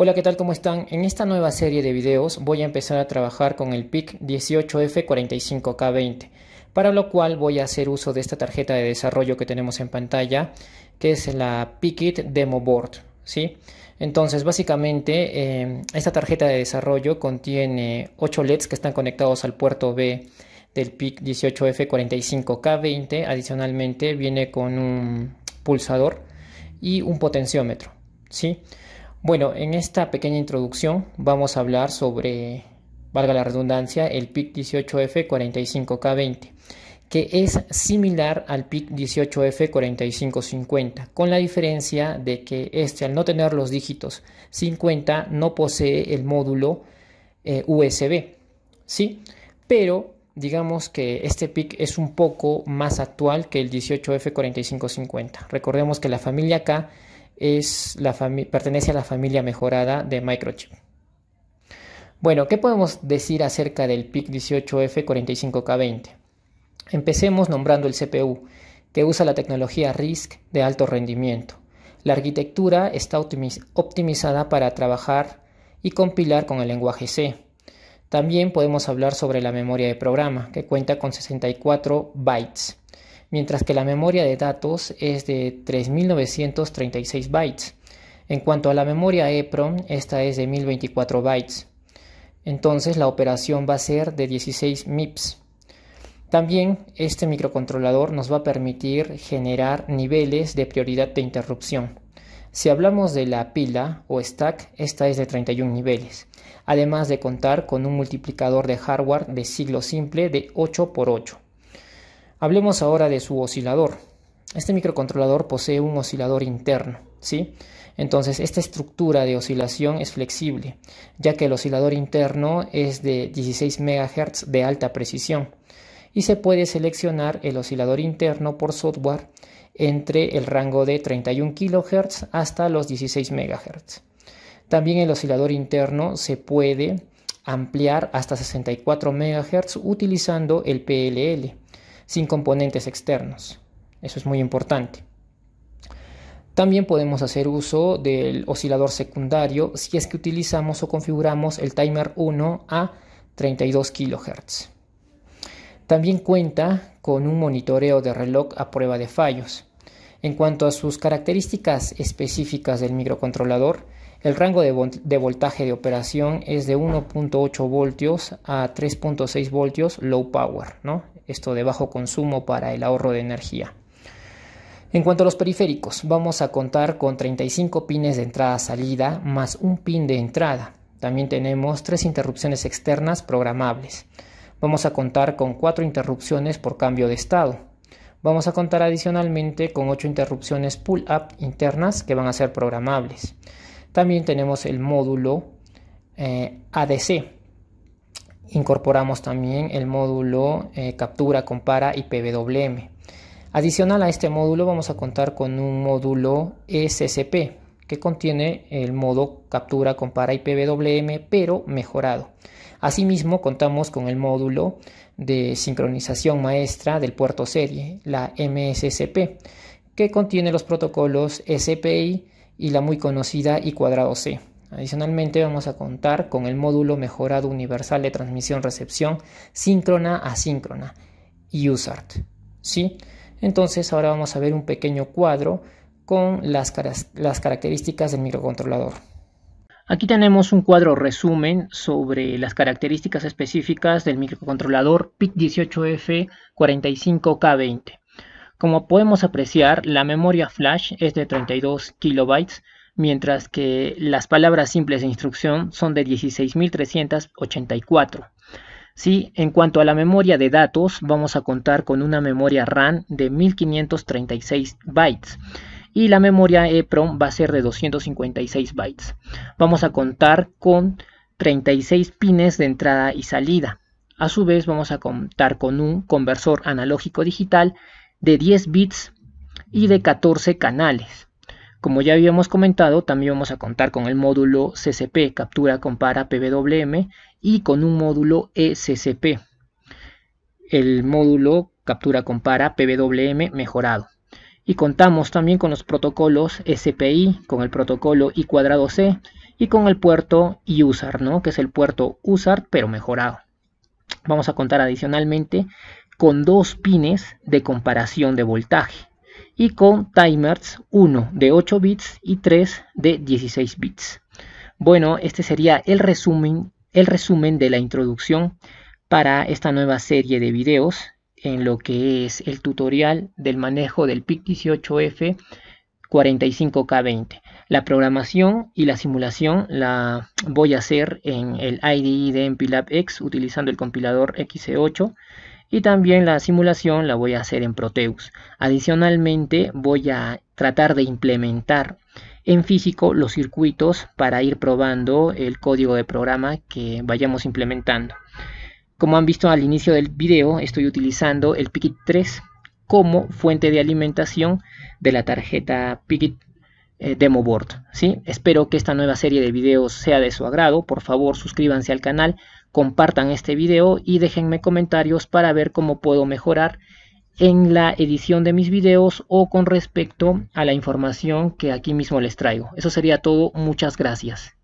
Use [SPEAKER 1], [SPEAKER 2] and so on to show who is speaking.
[SPEAKER 1] Hola, ¿qué tal? ¿Cómo están? En esta nueva serie de videos voy a empezar a trabajar con el PIC 18F45K20, para lo cual voy a hacer uso de esta tarjeta de desarrollo que tenemos en pantalla, que es la PICIT Demo Board. ¿sí? Entonces, básicamente, eh, esta tarjeta de desarrollo contiene 8 LEDs que están conectados al puerto B del PIC 18F45K20. Adicionalmente, viene con un pulsador y un potenciómetro. ¿sí? Bueno, en esta pequeña introducción vamos a hablar sobre, valga la redundancia, el PIC 18F45K20, que es similar al PIC 18F4550, con la diferencia de que este al no tener los dígitos 50 no posee el módulo eh, USB, ¿sí? Pero digamos que este PIC es un poco más actual que el 18F4550. Recordemos que la familia K es pertenece a la familia mejorada de microchip. Bueno, ¿qué podemos decir acerca del PIC 18F45K20? Empecemos nombrando el CPU, que usa la tecnología RISC de alto rendimiento. La arquitectura está optimizada para trabajar y compilar con el lenguaje C. También podemos hablar sobre la memoria de programa, que cuenta con 64 bytes mientras que la memoria de datos es de 3.936 bytes. En cuanto a la memoria EEPROM, esta es de 1024 bytes. Entonces la operación va a ser de 16 MIPS. También este microcontrolador nos va a permitir generar niveles de prioridad de interrupción. Si hablamos de la pila o stack, esta es de 31 niveles, además de contar con un multiplicador de hardware de siglo simple de 8x8. Hablemos ahora de su oscilador. Este microcontrolador posee un oscilador interno, ¿sí? Entonces, esta estructura de oscilación es flexible, ya que el oscilador interno es de 16 MHz de alta precisión y se puede seleccionar el oscilador interno por software entre el rango de 31 kHz hasta los 16 MHz. También el oscilador interno se puede ampliar hasta 64 MHz utilizando el PLL sin componentes externos. Eso es muy importante. También podemos hacer uso del oscilador secundario si es que utilizamos o configuramos el timer 1 a 32 kHz. También cuenta con un monitoreo de reloj a prueba de fallos. En cuanto a sus características específicas del microcontrolador, el rango de, voltaje de operación es de 1.8 voltios a 3.6 voltios low power, ¿no? Esto de bajo consumo para el ahorro de energía. En cuanto a los periféricos, vamos a contar con 35 pines de entrada-salida más un pin de entrada. También tenemos tres interrupciones externas programables. Vamos a contar con cuatro interrupciones por cambio de estado. Vamos a contar adicionalmente con ocho interrupciones pull-up internas que van a ser programables. También tenemos el módulo eh, ADC. Incorporamos también el módulo eh, captura, compara y PWM. Adicional a este módulo vamos a contar con un módulo SCP que contiene el modo captura, compara y PWM pero mejorado. Asimismo, contamos con el módulo de sincronización maestra del puerto serie, la MSCP, que contiene los protocolos SPI y la muy conocida I cuadrado C. Adicionalmente vamos a contar con el módulo mejorado universal de transmisión-recepción síncrona asíncrona, USART. ¿Sí? Entonces ahora vamos a ver un pequeño cuadro con las características del microcontrolador. Aquí tenemos un cuadro resumen sobre las características específicas del microcontrolador PIC18F45K20. Como podemos apreciar, la memoria flash es de 32 kilobytes, mientras que las palabras simples de instrucción son de 16.384. Sí, en cuanto a la memoria de datos, vamos a contar con una memoria RAM de 1536 bytes y la memoria EEPROM va a ser de 256 bytes. Vamos a contar con 36 pines de entrada y salida. A su vez vamos a contar con un conversor analógico digital de 10 bits y de 14 canales. Como ya habíamos comentado, también vamos a contar con el módulo CCP, captura, compara, PWM, y con un módulo ECCP, el módulo captura, compara, PWM mejorado y contamos también con los protocolos SPI, con el protocolo I cuadrado C y con el puerto USART, ¿no? que es el puerto USART pero mejorado. Vamos a contar adicionalmente con dos pines de comparación de voltaje y con timers 1 de 8 bits y 3 de 16 bits. Bueno, este sería el resumen, el resumen de la introducción para esta nueva serie de videos en lo que es el tutorial del manejo del PIC-18F 45K20. La programación y la simulación la voy a hacer en el IDE de MPLAB X utilizando el compilador XC8 y también la simulación la voy a hacer en Proteus. Adicionalmente voy a tratar de implementar en físico los circuitos para ir probando el código de programa que vayamos implementando. Como han visto al inicio del video, estoy utilizando el PIKIT 3 como fuente de alimentación de la tarjeta PIKIT eh, Demo Board. Espero que esta nueva serie de videos sea de su agrado. Por favor, suscríbanse al canal, compartan este video y déjenme comentarios para ver cómo puedo mejorar en la edición de mis videos o con respecto a la información que aquí mismo les traigo. Eso sería todo. Muchas gracias.